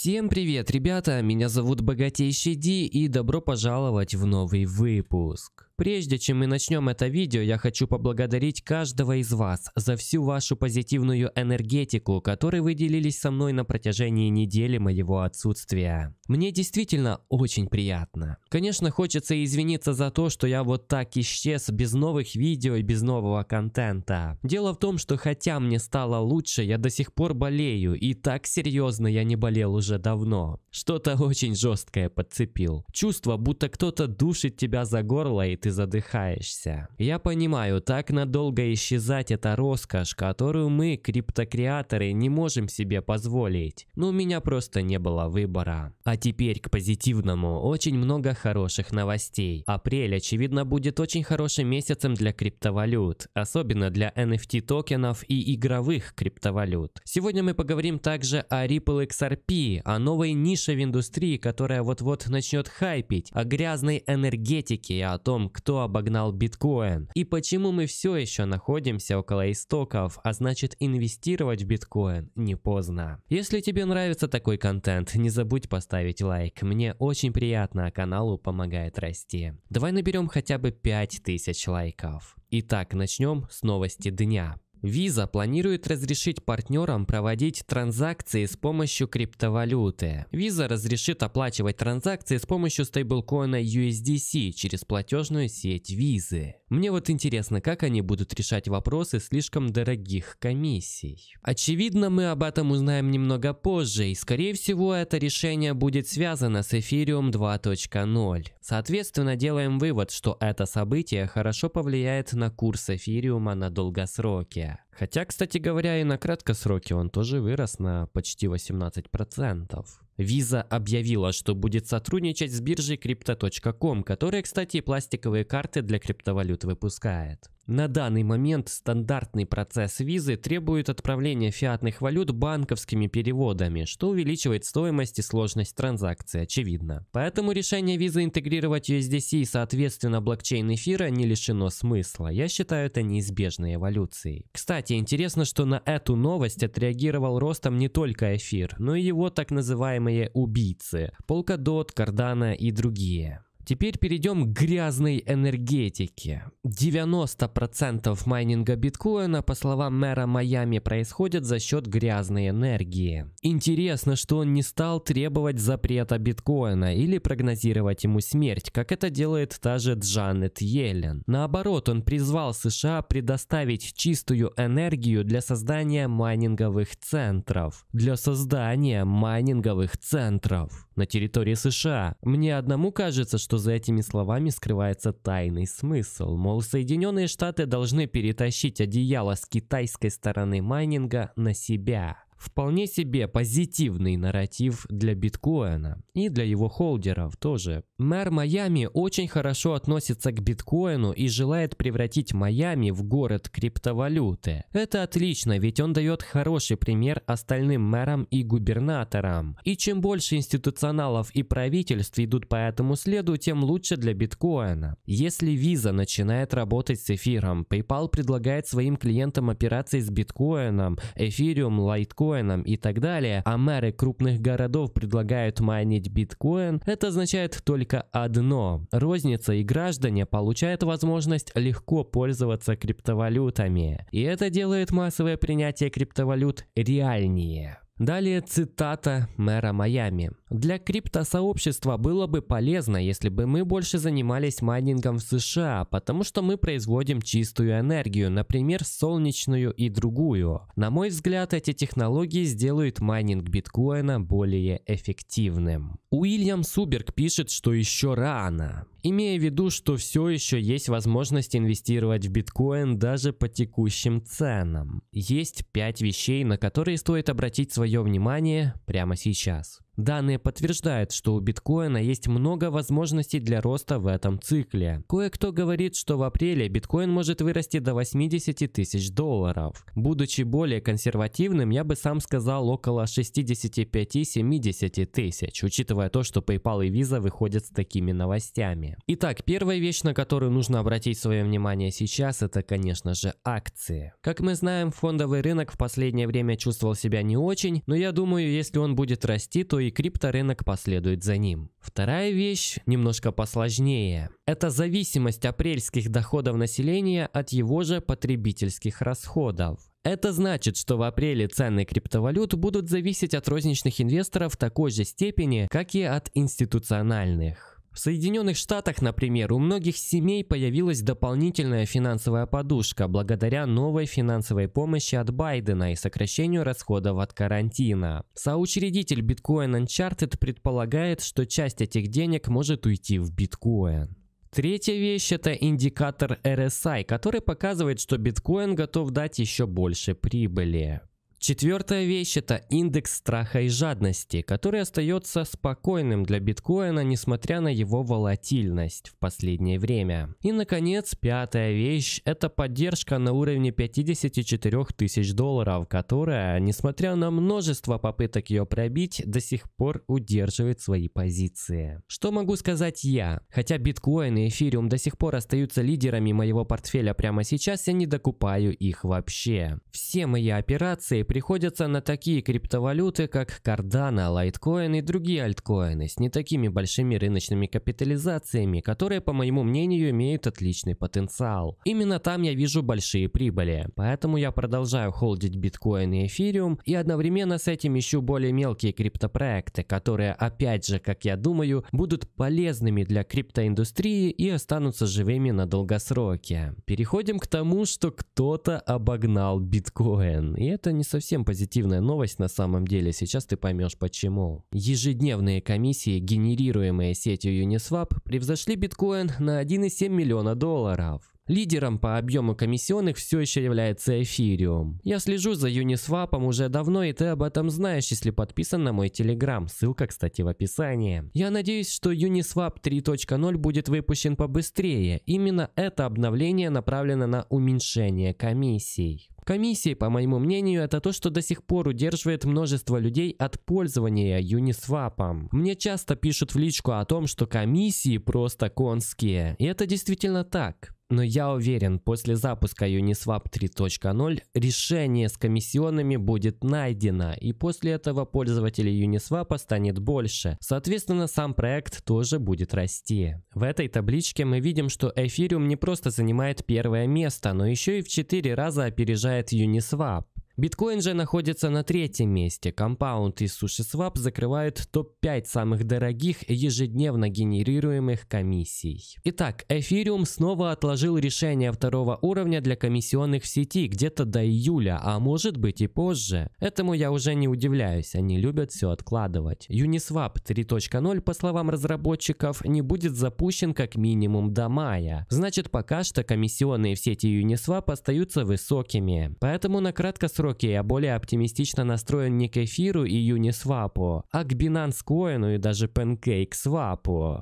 Всем привет, ребята! Меня зовут Богатейший Ди и добро пожаловать в новый выпуск. Прежде чем мы начнем это видео, я хочу поблагодарить каждого из вас за всю вашу позитивную энергетику, которой вы делились со мной на протяжении недели моего отсутствия. Мне действительно очень приятно. Конечно, хочется извиниться за то, что я вот так исчез без новых видео и без нового контента. Дело в том, что хотя мне стало лучше, я до сих пор болею, и так серьезно я не болел уже давно. Что-то очень жесткое подцепил. Чувство, будто кто-то душит тебя за горло, и ты ты задыхаешься. Я понимаю, так надолго исчезать это роскошь, которую мы, криптокреаторы, не можем себе позволить. Но у меня просто не было выбора. А теперь к позитивному. Очень много хороших новостей. Апрель, очевидно, будет очень хорошим месяцем для криптовалют, особенно для NFT токенов и игровых криптовалют. Сегодня мы поговорим также о Ripple XRP, о новой нише в индустрии, которая вот-вот начнет хайпить, о грязной энергетике и о том, кто обогнал биткоин и почему мы все еще находимся около истоков, а значит инвестировать в биткоин не поздно. Если тебе нравится такой контент, не забудь поставить лайк, мне очень приятно, а каналу помогает расти. Давай наберем хотя бы 5000 лайков. Итак, начнем с новости дня. Visa планирует разрешить партнерам проводить транзакции с помощью криптовалюты. Visa разрешит оплачивать транзакции с помощью стейблкоина USDC через платежную сеть Visa. Мне вот интересно, как они будут решать вопросы слишком дорогих комиссий. Очевидно, мы об этом узнаем немного позже, и скорее всего это решение будет связано с Эфириум 2.0. Соответственно, делаем вывод, что это событие хорошо повлияет на курс Эфириума на долгосроке. Хотя, кстати говоря, и на краткосроке он тоже вырос на почти 18%. Visa объявила, что будет сотрудничать с биржей Crypto.com, которая, кстати, пластиковые карты для криптовалют выпускает. На данный момент стандартный процесс визы требует отправления фиатных валют банковскими переводами, что увеличивает стоимость и сложность транзакции, очевидно. Поэтому решение визы интегрировать USDC и соответственно блокчейн эфира не лишено смысла. Я считаю это неизбежной эволюцией. Кстати, интересно, что на эту новость отреагировал ростом не только эфир, но и его так называемые убийцы – Polkadot, Cardano и другие. Теперь перейдем к грязной энергетике. 90% майнинга биткоина, по словам мэра Майами, происходит за счет грязной энергии. Интересно, что он не стал требовать запрета биткоина или прогнозировать ему смерть, как это делает та же Джанет Йеллен. Наоборот, он призвал США предоставить чистую энергию для создания майнинговых центров. Для создания майнинговых центров на территории США. Мне одному кажется, что за этими словами скрывается тайный смысл. Мол, Соединенные Штаты должны перетащить одеяло с китайской стороны майнинга на себя. Вполне себе позитивный нарратив для биткоина и для его холдеров тоже. Мэр Майами очень хорошо относится к биткоину и желает превратить Майами в город криптовалюты. Это отлично, ведь он дает хороший пример остальным мэрам и губернаторам. И чем больше институционалов и правительств идут по этому следу, тем лучше для биткоина. Если Visa начинает работать с эфиром, PayPal предлагает своим клиентам операции с биткоином, эфириум, лайткоин, биткоином и так далее, а мэры крупных городов предлагают майнить биткоин, это означает только одно. Розница и граждане получают возможность легко пользоваться криптовалютами. И это делает массовое принятие криптовалют реальнее. Далее цитата мэра Майами. Для криптосообщества было бы полезно, если бы мы больше занимались майнингом в США, потому что мы производим чистую энергию, например, солнечную и другую. На мой взгляд, эти технологии сделают майнинг биткоина более эффективным. Уильям Суберг пишет, что еще рано. Имея в виду, что все еще есть возможность инвестировать в биткоин даже по текущим ценам. Есть 5 вещей, на которые стоит обратить свое внимание прямо сейчас. Данные подтверждают, что у биткоина есть много возможностей для роста в этом цикле. Кое-кто говорит, что в апреле биткоин может вырасти до 80 тысяч долларов. Будучи более консервативным, я бы сам сказал около 65-70 тысяч, учитывая то, что PayPal и Visa выходят с такими новостями. Итак, первая вещь, на которую нужно обратить свое внимание сейчас, это, конечно же, акции. Как мы знаем, фондовый рынок в последнее время чувствовал себя не очень, но я думаю, если он будет расти, то и крипторынок последует за ним. Вторая вещь немножко посложнее. Это зависимость апрельских доходов населения от его же потребительских расходов. Это значит, что в апреле цены криптовалют будут зависеть от розничных инвесторов в такой же степени, как и от институциональных. В Соединенных Штатах, например, у многих семей появилась дополнительная финансовая подушка благодаря новой финансовой помощи от Байдена и сокращению расходов от карантина. Соучредитель Bitcoin Uncharted предполагает, что часть этих денег может уйти в биткоин. Третья вещь – это индикатор RSI, который показывает, что биткоин готов дать еще больше прибыли. Четвертая вещь – это индекс страха и жадности, который остается спокойным для биткоина, несмотря на его волатильность в последнее время. И, наконец, пятая вещь – это поддержка на уровне 54 тысяч долларов, которая, несмотря на множество попыток ее пробить, до сих пор удерживает свои позиции. Что могу сказать я? Хотя биткоин и эфириум до сих пор остаются лидерами моего портфеля прямо сейчас, я не докупаю их вообще. Все мои операции приходятся на такие криптовалюты, как Cardano, Litecoin и другие альткоины с не такими большими рыночными капитализациями, которые, по моему мнению, имеют отличный потенциал. Именно там я вижу большие прибыли, поэтому я продолжаю холдить биткоин и эфириум и одновременно с этим ищу более мелкие криптопроекты, которые, опять же, как я думаю, будут полезными для криптоиндустрии и останутся живыми на долгосроке. Переходим к тому, что кто-то обогнал биткоин, и это не совсем совсем позитивная новость на самом деле, сейчас ты поймешь почему. Ежедневные комиссии, генерируемые сетью Uniswap, превзошли биткоин на 1,7 миллиона долларов. Лидером по объему комиссионных все еще является эфириум. Я слежу за Uniswap уже давно, и ты об этом знаешь, если подписан на мой телеграм, ссылка, кстати, в описании. Я надеюсь, что Uniswap 3.0 будет выпущен побыстрее. Именно это обновление направлено на уменьшение комиссий комиссии, по моему мнению, это то, что до сих пор удерживает множество людей от пользования Uniswap. Мне часто пишут в личку о том, что комиссии просто конские. И это действительно так. Но я уверен, после запуска Uniswap 3.0 решение с комиссионными будет найдено, и после этого пользователей Uniswap станет больше. Соответственно, сам проект тоже будет расти. В этой табличке мы видим, что Ethereum не просто занимает первое место, но еще и в 4 раза опережает Uniswap. Биткоин же находится на третьем месте. Компаунд и SushiSwap закрывают топ-5 самых дорогих ежедневно генерируемых комиссий. Итак, Эфириум снова отложил решение второго уровня для комиссионных в сети где-то до июля, а может быть и позже. Этому я уже не удивляюсь, они любят все откладывать. Uniswap 3.0, по словам разработчиков, не будет запущен как минимум до мая. Значит, пока что комиссионные в сети Uniswap остаются высокими. Поэтому на краткосрочном Торокей, а более оптимистично настроен не к эфиру и Юнисвапу, а к Binance Coin и даже Pancake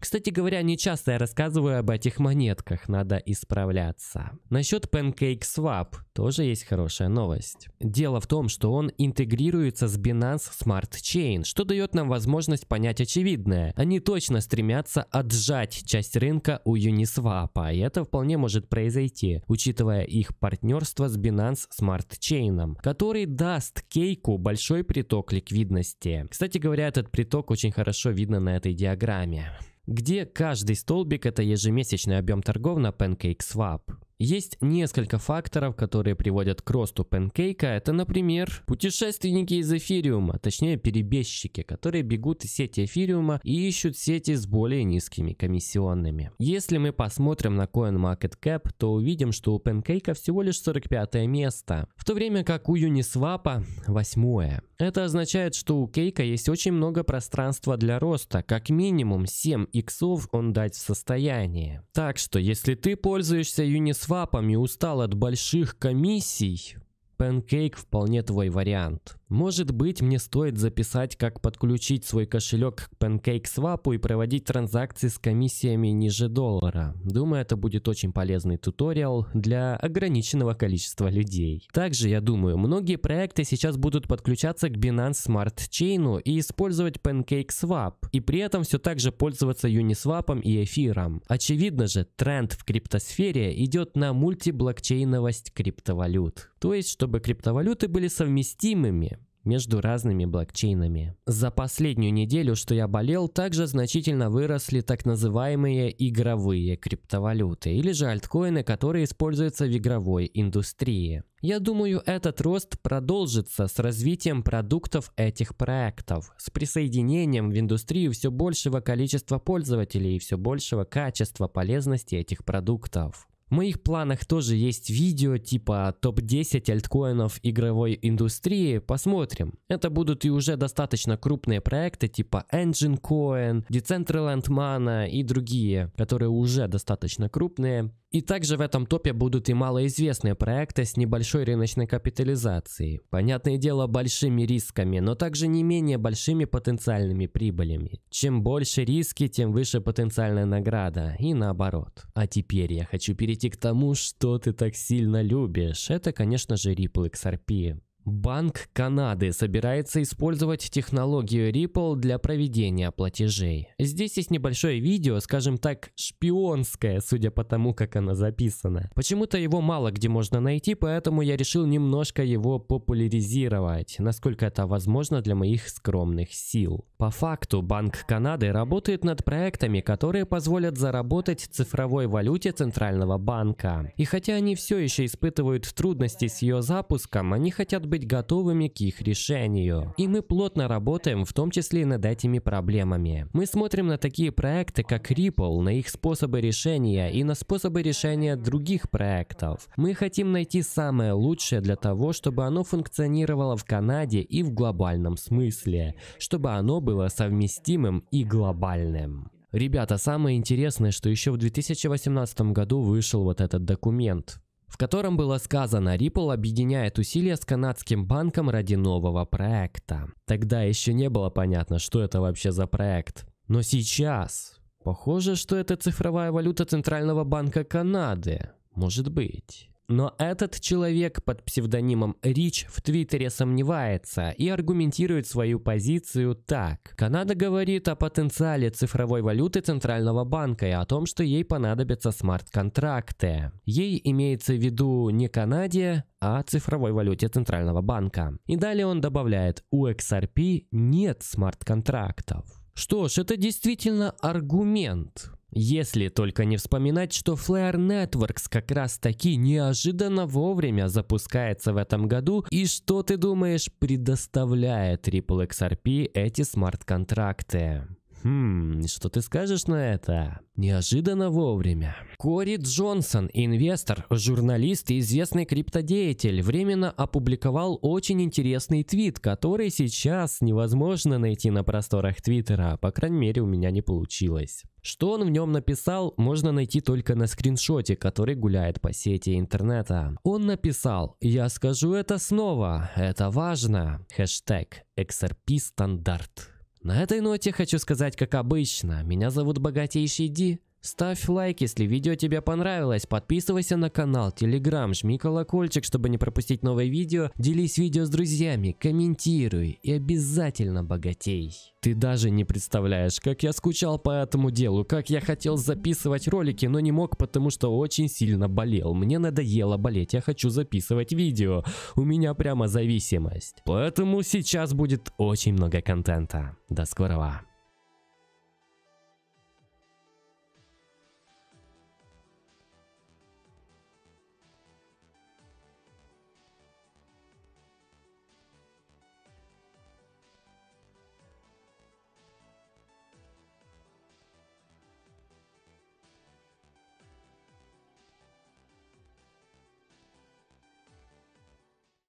Кстати говоря, не часто я рассказываю об этих монетках, надо исправляться. Насчет Pancake Swap тоже есть хорошая новость. Дело в том, что он интегрируется с Binance Smart Chain, что дает нам возможность понять очевидное. Они точно стремятся отжать часть рынка у Uniswap, и это вполне может произойти, учитывая их партнерство с Binance Smart Chain, который даст кейку большой приток ликвидности. Кстати говоря, этот приток очень хорошо видно на этой диаграмме где каждый столбик – это ежемесячный объем торгов на PancakeSwap. Есть несколько факторов, которые приводят к росту панкейка. Это, например, путешественники из эфириума, точнее перебежчики, которые бегут из сети эфириума и ищут сети с более низкими комиссионными. Если мы посмотрим на CoinMarketCap, то увидим, что у панкейка всего лишь 45 место, в то время как у Uniswap 8. Это означает, что у Кейка есть очень много пространства для роста, как минимум 7 иксов он дать в состоянии. Так что, если ты пользуешься Uniswap, с вапами устал от больших комиссий, Панкейк вполне твой вариант. Может быть, мне стоит записать, как подключить свой кошелек к PancakeSwap и проводить транзакции с комиссиями ниже доллара. Думаю, это будет очень полезный туториал для ограниченного количества людей. Также, я думаю, многие проекты сейчас будут подключаться к Binance Smart Chain и использовать PancakeSwap, и при этом все так же пользоваться Uniswap и эфиром. Очевидно же, тренд в криптосфере идет на мультиблокчейновость криптовалют. То есть, чтобы криптовалюты были совместимыми, между разными блокчейнами. За последнюю неделю, что я болел, также значительно выросли так называемые игровые криптовалюты или же альткоины, которые используются в игровой индустрии. Я думаю, этот рост продолжится с развитием продуктов этих проектов, с присоединением в индустрию все большего количества пользователей и все большего качества полезности этих продуктов. В моих планах тоже есть видео типа топ-10 альткоинов игровой индустрии, посмотрим. Это будут и уже достаточно крупные проекты типа Engine Coin, Decentraland Mana и другие, которые уже достаточно крупные. И также в этом топе будут и малоизвестные проекты с небольшой рыночной капитализацией. Понятное дело, большими рисками, но также не менее большими потенциальными прибылями. Чем больше риски, тем выше потенциальная награда, и наоборот. А теперь я хочу перейти к тому, что ты так сильно любишь. Это, конечно же, Ripple XRP. Банк Канады собирается использовать технологию Ripple для проведения платежей. Здесь есть небольшое видео, скажем так, шпионское, судя по тому, как оно записано. Почему-то его мало где можно найти, поэтому я решил немножко его популяризировать, насколько это возможно для моих скромных сил. По факту, Банк Канады работает над проектами, которые позволят заработать цифровой валюте Центрального банка. И хотя они все еще испытывают трудности с ее запуском, они хотят быть быть готовыми к их решению. И мы плотно работаем, в том числе над этими проблемами. Мы смотрим на такие проекты, как Ripple, на их способы решения и на способы решения других проектов. Мы хотим найти самое лучшее для того, чтобы оно функционировало в Канаде и в глобальном смысле, чтобы оно было совместимым и глобальным. Ребята, самое интересное, что еще в 2018 году вышел вот этот документ в котором было сказано, Ripple объединяет усилия с канадским банком ради нового проекта. Тогда еще не было понятно, что это вообще за проект. Но сейчас... Похоже, что это цифровая валюта Центрального банка Канады. Может быть. Но этот человек под псевдонимом Рич в Твиттере сомневается и аргументирует свою позицию так. Канада говорит о потенциале цифровой валюты Центрального банка и о том, что ей понадобятся смарт-контракты. Ей имеется в виду не Канаде, а цифровой валюте Центрального банка. И далее он добавляет, у XRP нет смарт-контрактов. Что ж, это действительно аргумент. Если только не вспоминать, что Flare Networks как раз таки неожиданно вовремя запускается в этом году и, что ты думаешь, предоставляет Ripple XRP эти смарт-контракты. Хм, что ты скажешь на это? Неожиданно вовремя. Кори Джонсон, инвестор, журналист и известный криптодеятель, временно опубликовал очень интересный твит, который сейчас невозможно найти на просторах Твиттера, по крайней мере у меня не получилось. Что он в нем написал, можно найти только на скриншоте, который гуляет по сети интернета. Он написал «Я скажу это снова, это важно». Хэштег XRP стандарт. На этой ноте хочу сказать, как обычно, меня зовут Богатейший Ди, Ставь лайк, если видео тебе понравилось, подписывайся на канал, телеграм, жми колокольчик, чтобы не пропустить новые видео, делись видео с друзьями, комментируй и обязательно богатей. Ты даже не представляешь, как я скучал по этому делу, как я хотел записывать ролики, но не мог, потому что очень сильно болел. Мне надоело болеть, я хочу записывать видео. У меня прямо зависимость. Поэтому сейчас будет очень много контента. До скорого.